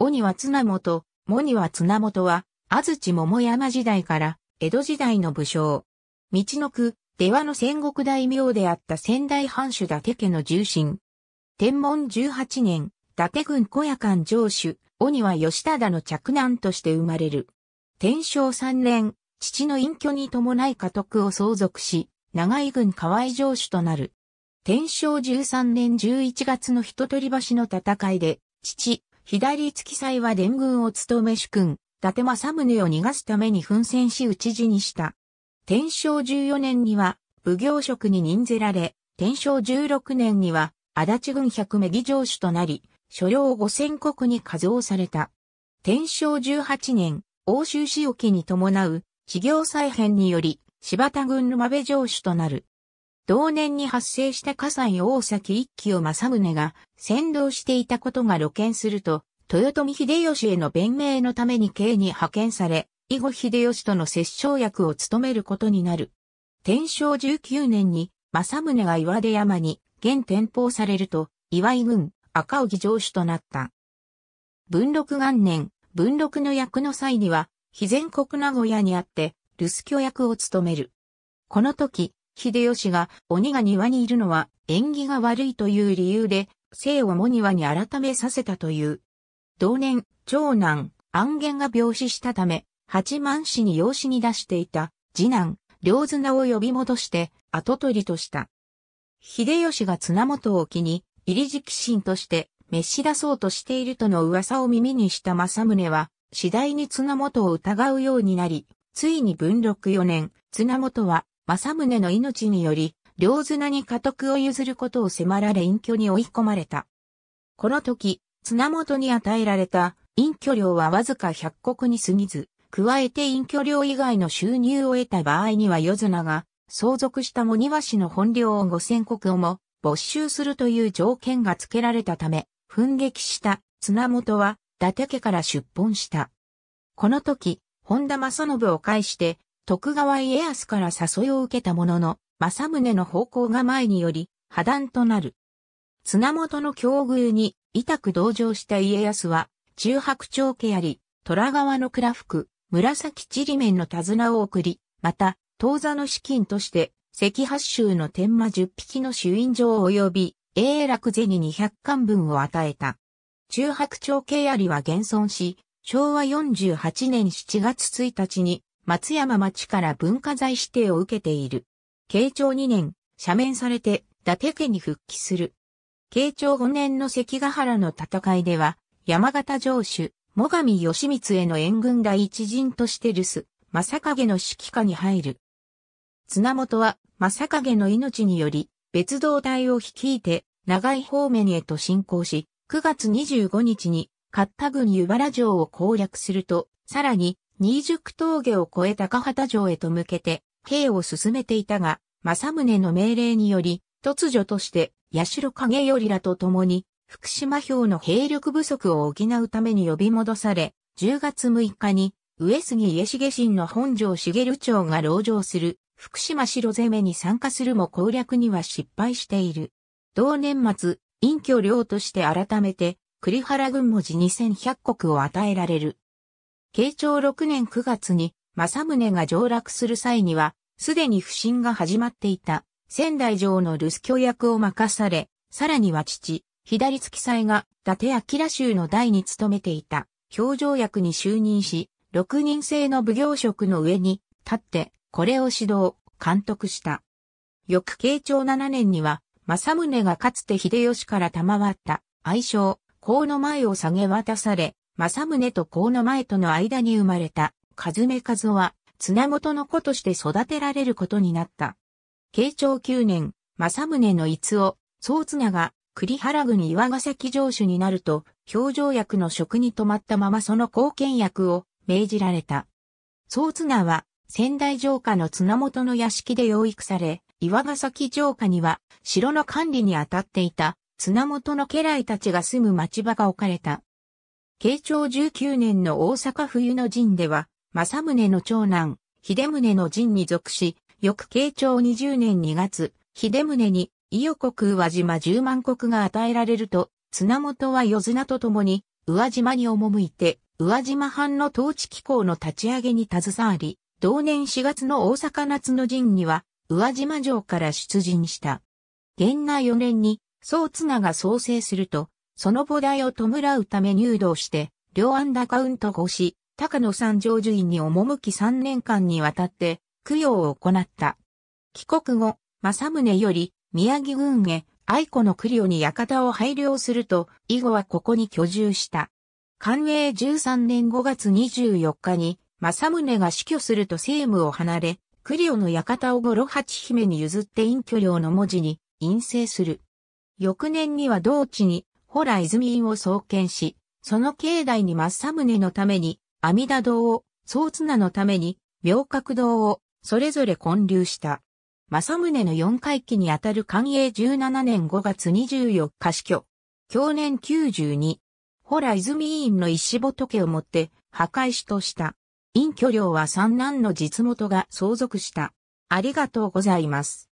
鬼は綱元、モニは綱元は、安土桃山時代から江戸時代の武将。道の区、出羽の戦国大名であった仙台藩主伊達家の重臣。天文十八年、伊達郡小屋間城主、鬼は吉忠の嫡男として生まれる。天正三年、父の隠居に伴い家督を相続し、長井郡河合城主となる。天正十三年十一月の一鳥橋の戦いで、父、左付き祭は伝軍を務め主君、伊達政宗を逃がすために奮戦し討ち死にした。天正14年には、武行職に任ぜられ、天正16年には、足立軍百名義城主となり、所領五千国に加増された。天正18年、欧州仕置に伴う、事業再編により、柴田軍の間部城主となる。同年に発生した火災大崎一騎を政宗が先導していたことが露見すると、豊臣秀吉への弁明のために京に派遣され、以後秀吉との折衝役を務めることになる。天正19年に政宗が岩出山に現転保されると、岩井軍赤荻城主となった。文禄元年、文禄の役の際には、非全国名古屋にあって、留守居役を務める。この時、秀吉が鬼が庭にいるのは縁起が悪いという理由で、姓をも庭に改めさせたという。同年、長男、安元が病死したため、八幡市に養子に出していた、次男、両綱を呼び戻して、後取りとした。秀吉が綱元を機に、入り直進として、召し出そうとしているとの噂を耳にした政宗は、次第に綱元を疑うようになり、ついに文禄四年、綱元は政宗の命により、両綱に家督を譲ることを迫られ隠居に追い込まれた。この時、綱元に与えられた隠居料はわずか百国に過ぎず、加えて隠居料以外の収入を得た場合には夜綱が相続した茂庭氏の本領を五千国をも没収するという条件が付けられたため、奮撃した綱元は伊達家から出奔した。この時、本田正信を介して徳川家康から誘いを受けたものの、正宗の方向が前により、破断となる。綱元の境遇に、痛く同情した家康は、中白鳥家あり、虎川の倉服、紫ちりめんの手綱を送り、また、当座の資金として、赤八州の天馬十匹の主印状及び、永楽銭二百貫分を与えた。中白鳥家ありは現存し、昭和48年7月1日に、松山町から文化財指定を受けている。慶長2年、赦免されて、伊達家に復帰する。慶長5年の関ヶ原の戦いでは、山形城主、最上義光への援軍第一陣として留守、正影の指揮下に入る。綱本は、正影の命により、別動隊を率いて、長井方面へと進行し、9月25日に、勝田郡湯原城を攻略すると、さらに、新宿峠を越え高畑城へと向けて、兵を進めていたが、正宗の命令により、突如として、八代影頼らと共に、福島兵の兵力不足を補うために呼び戻され、10月6日に、上杉家重臣の本城茂町が籠城する、福島城攻めに参加するも攻略には失敗している。同年末、隠居領として改めて、栗原軍文字2100を与えられる。慶長6年9月に正宗が上洛する際には、すでに不審が始まっていた仙台城の留守居役を任され、さらには父、左月祭が伊達明州の代に務めていた表情役に就任し、6人制の奉行職の上に立って、これを指導、監督した。翌慶長7年には、正宗がかつて秀吉から賜った愛称、甲の前を下げ渡され、正宗と河野前との間に生まれた、和目和夫は、綱元の子として育てられることになった。慶長9年、正宗の逸夫、宗綱が、栗原郡岩ヶ崎城主になると、表情役の職に止まったままその貢献役を命じられた。宗綱は、仙台城下の綱元の屋敷で養育され、岩ヶ崎城下には、城の管理に当たっていた、綱元の家来たちが住む町場が置かれた。慶長19年の大阪冬の陣では、正宗の長男、秀宗の陣に属し、翌慶長20年2月、秀宗に、伊予国宇和島10万国が与えられると、綱元は与綱と共に、宇和島に赴いて、宇和島藩の統治機構の立ち上げに携わり、同年4月の大阪夏の陣には、宇和島城から出陣した。元那4年に、宗綱が創生すると、その菩提を弔うため入道して、両安打カウント越し、高野山上樹院に赴き3年間にわたって、供養を行った。帰国後、正宗より、宮城郡へ、愛子の供養に館を拝領すると、以後はここに居住した。寛永13年5月24日に、正宗が死去すると政務を離れ、クリオの館を五呂八姫に譲って隠居領の文字に、陰性する。翌年には同地に、ホラ泉院を創建し、その境内にム宗のために、阿弥陀堂を、宗綱のために、明覚堂を、それぞれ建立した。ム宗の四回忌にあたる寛永17年5月24日死去。去年92。ホラ泉院の石仏をもって、破壊死とした。隠居寮は三男の実元が相続した。ありがとうございます。